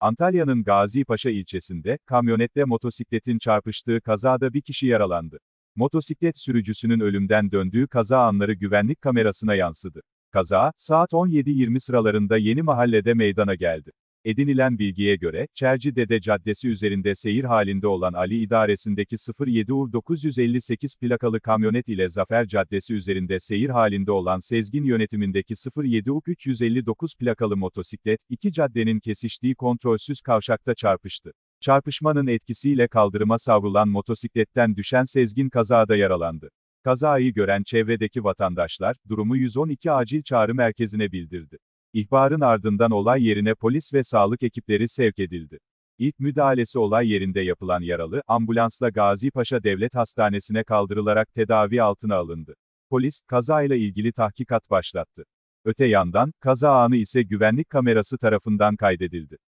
Antalya'nın Gazi Paşa ilçesinde, kamyonette motosikletin çarpıştığı kazada bir kişi yaralandı. Motosiklet sürücüsünün ölümden döndüğü kaza anları güvenlik kamerasına yansıdı. Kaza, saat 17.20 sıralarında Yeni Mahalle'de meydana geldi. Edinilen bilgiye göre, Çerci Dede Caddesi üzerinde seyir halinde olan Ali idaresindeki 07 UR 958 plakalı kamyonet ile Zafer Caddesi üzerinde seyir halinde olan Sezgin yönetimindeki 07 UR 359 plakalı motosiklet, iki caddenin kesiştiği kontrolsüz kavşakta çarpıştı. Çarpışmanın etkisiyle kaldırıma savrulan motosikletten düşen Sezgin kazada yaralandı. Kazayı gören çevredeki vatandaşlar, durumu 112 acil çağrı merkezine bildirdi. İhbarın ardından olay yerine polis ve sağlık ekipleri sevk edildi. İlk müdahalesi olay yerinde yapılan yaralı, ambulansla Gazi Paşa Devlet Hastanesi'ne kaldırılarak tedavi altına alındı. Polis, kazayla ilgili tahkikat başlattı. Öte yandan, kaza anı ise güvenlik kamerası tarafından kaydedildi.